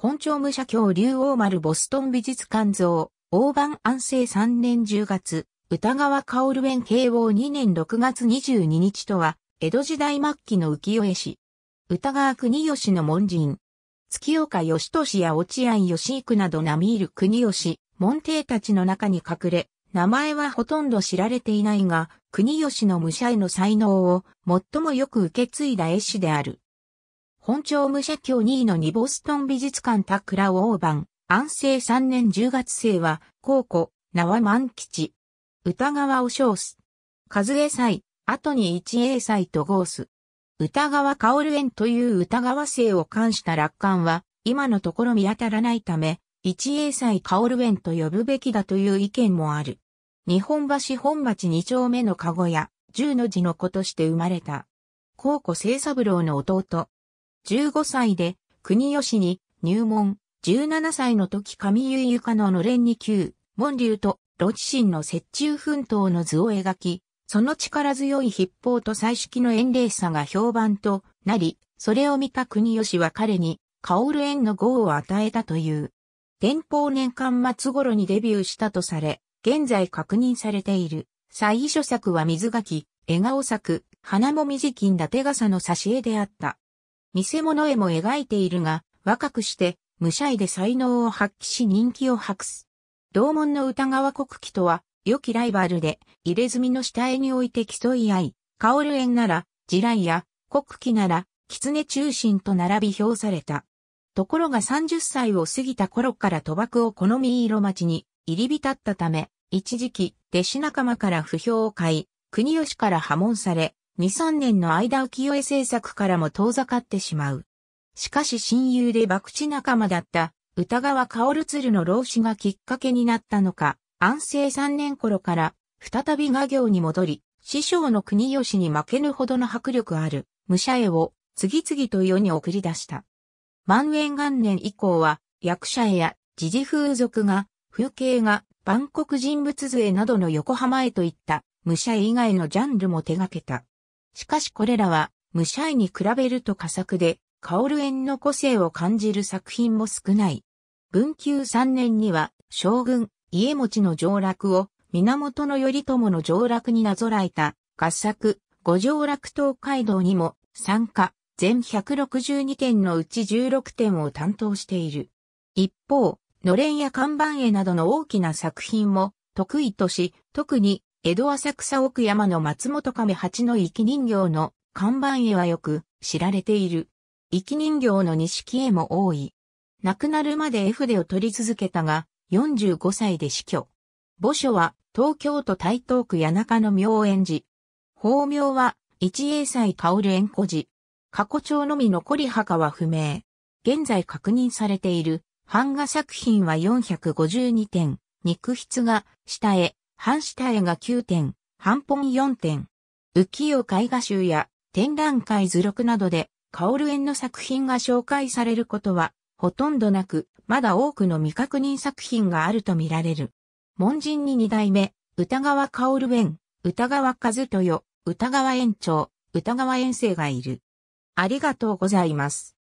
本庁武者郷竜王丸ボストン美術館像、大盤安政3年10月、歌川薫弁慶応2年6月22日とは、江戸時代末期の浮世絵師。歌川国吉の門人。月岡義俊や落合義幾など並みいる国吉、門弟たちの中に隠れ、名前はほとんど知られていないが、国吉の武者への才能を最もよく受け継いだ絵師である。本庁武者教2位のニボストン美術館タクラオーバン、安政3年10月生は、高校、名は万吉。歌川を称す。数え祭、後に一英祭とーす。歌川薫園という歌川姓を冠した楽観は、今のところ見当たらないため、一英祭薫園と呼ぶべきだという意見もある。日本橋本町2丁目の籠屋、十の字の子として生まれた。高校清三郎の弟、15歳で国吉に入門、17歳の時上ゆかののれんに旧、門竜と露地神の雪中奮闘の図を描き、その力強い筆法と彩色の遠霊さが評判となり、それを見た国吉は彼に、薫る縁の号を与えたという。天保年間末頃にデビューしたとされ、現在確認されている。最初作は水垣、笑顔作、花もみじ金伊達傘の挿絵であった。見物絵も描いているが、若くして、無シャイで才能を発揮し人気を博す。同門の歌川国旗とは、良きライバルで、入れ墨の下絵において競い合い、薫縁なら、地雷や、国旗なら、狐中心と並び評された。ところが30歳を過ぎた頃から賭博を好み色町に入り浸ったため、一時期、弟子仲間から不評を買い、国吉から破門され、2、3年の間浮世絵制作からも遠ざかってしまう。しかし親友で博打仲間だった歌川ツ鶴の老子がきっかけになったのか、安政3年頃から再び画業に戻り、師匠の国吉に負けぬほどの迫力ある武者絵を次々と世に送り出した。万円元年以降は役者絵や時事風俗が、風景画、万国人物図絵などの横浜絵といった武者絵以外のジャンルも手掛けた。しかしこれらは、ムシャイに比べると佳作で、カオルンの個性を感じる作品も少ない。文久3年には、将軍、家持の上落を、源頼朝の上落になぞらえた、合作、五条落東海道にも、参加、全162点のうち16点を担当している。一方、のれんや看板絵などの大きな作品も、得意とし、特に江戸浅草奥山の松本亀八の生き人形の看板絵はよく知られている。生き人形の錦絵も多い。亡くなるまで絵筆を取り続けたが、45歳で死去。墓所は東京都台東区谷中の妙園寺。法名は一英才薫円古寺。過去帳のみ残り墓は不明。現在確認されている版画作品は452点、肉筆が下絵、半下絵が9点、半本4点。浮世絵画集や展覧会図録などで、薫園の作品が紹介されることは、ほとんどなく、まだ多くの未確認作品があると見られる。門人に二代目、歌川薫園、歌川和豊、歌川園長、歌川園生がいる。ありがとうございます。